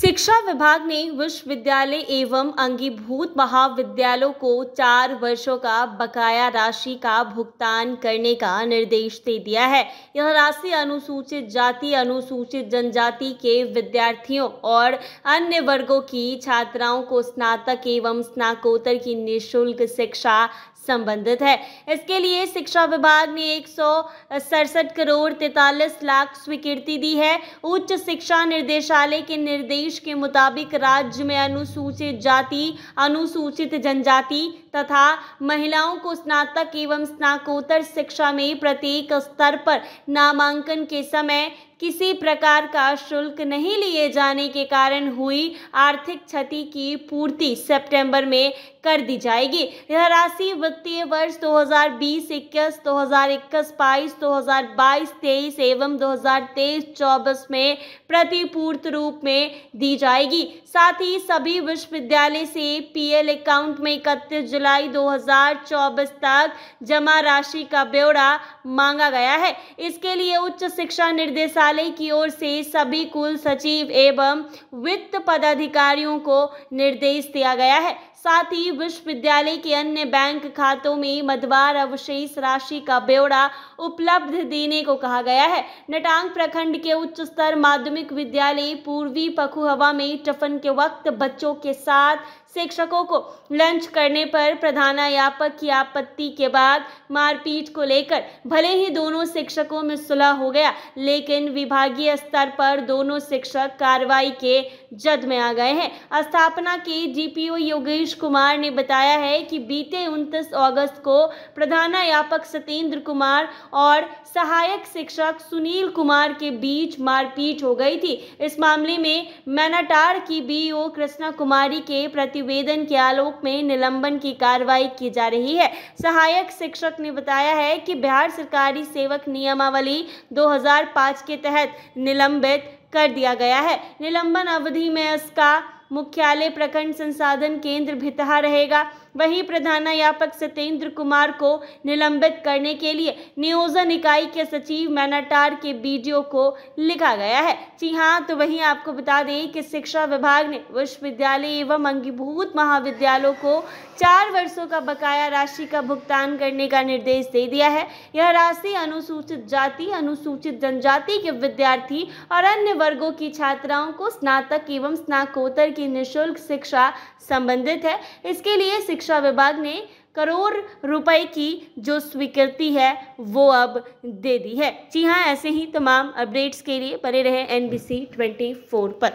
शिक्षा विभाग ने विश्वविद्यालय एवं अंगीभूत महाविद्यालयों को चार वर्षों का बकाया राशि का भुगतान करने का निर्देश दे दिया है यह राशि अनुसूचित जाति अनुसूचित जनजाति के विद्यार्थियों और अन्य वर्गों की छात्राओं को स्नातक एवं स्नाकोत्तर की निशुल्क शिक्षा संबंधित है इसके लिए शिक्षा विभाग ने एक करोड़ तैतालीस लाख स्वीकृति दी है उच्च शिक्षा निर्देशालय के निर्देश के मुताबिक राज्य में अनुसूचित जाति अनुसूचित जनजाति तथा महिलाओं को स्नातक एवं स्नाकोत्तर शिक्षा में प्रत्येक स्तर पर नामांकन के समय किसी प्रकार का शुल्क नहीं लिए जाने के कारण हुई आर्थिक क्षति की पूर्ति सितंबर में कर दी जाएगी यह राशि वित्तीय वर्ष 2020 इक्कीस 2021 बाईस 2022 23 एवं 2023 24 में प्रतिपूर्त रूप में दी जाएगी साथ ही सभी विश्वविद्यालय से पीएल अकाउंट में इकतीस जुलाई 2024 तक जमा राशि का ब्यौरा मांगा गया है इसके लिए उच्च शिक्षा निर्देशालय मंत्रालय की ओर से सभी कुल सचिव एवं वित्त पदाधिकारियों को निर्देश दिया गया है साथ ही विश्वविद्यालय के अन्य बैंक खातों में मधवार अवशेष राशि का ब्यौरा उपलब्ध देने को कहा गया है नटांग प्रखंड के उच्च स्तर माध्यमिक विद्यालय पूर्वी पखुहवा में टफन के वक्त बच्चों के साथ शिक्षकों को लंच करने पर प्रधानायापक की आपत्ति के बाद मारपीट को लेकर भले ही दोनों शिक्षकों में सुलह हो गया लेकिन विभागीय स्तर पर दोनों शिक्षक कार्रवाई के जद में आ गए हैं स्थापना के डीपीओ योगेश नीतीश कुमार ने बताया है कि बीते उनतीस अगस्त को प्रधानायापक सत्येंद्र कुमार और सहायक शिक्षक सुनील कुमार के बीच मारपीट हो गई थी इस मामले में मैनाटार की बीओ कृष्णा कुमारी के प्रतिवेदन के आलोक में निलंबन की कार्रवाई की जा रही है सहायक शिक्षक ने बताया है कि बिहार सरकारी सेवक नियमावली 2005 के तहत निलंबित कर दिया गया है निलंबन अवधि में इसका मुख्यालय प्रखंड संसाधन केंद्र भितहा रहेगा वही प्रधानायापक सत्येंद्र कुमार को निलंबित करने के लिए नियोजन इकाई के सचिव मैनाटार के बीडीओ को लिखा गया है जी हाँ तो वहीं आपको बता दें कि शिक्षा विभाग ने विश्वविद्यालय एवं अंगीभूत महाविद्यालयों को चार वर्षों का बकाया राशि का भुगतान करने का निर्देश दे दिया है यह राशि अनुसूचित जाति अनुसूचित जनजाति के विद्यार्थी और अन्य वर्गों की छात्राओं को स्नातक एवं स्नाकोत्तर की निःशुल्क शिक्षा संबंधित है इसके लिए शिक्षा शिक्षा विभाग ने करोड़ रुपए की जो स्वीकृति है वो अब दे दी है जी हाँ ऐसे ही तमाम अपडेट्स के लिए बने रहे एनबीसी 24 पर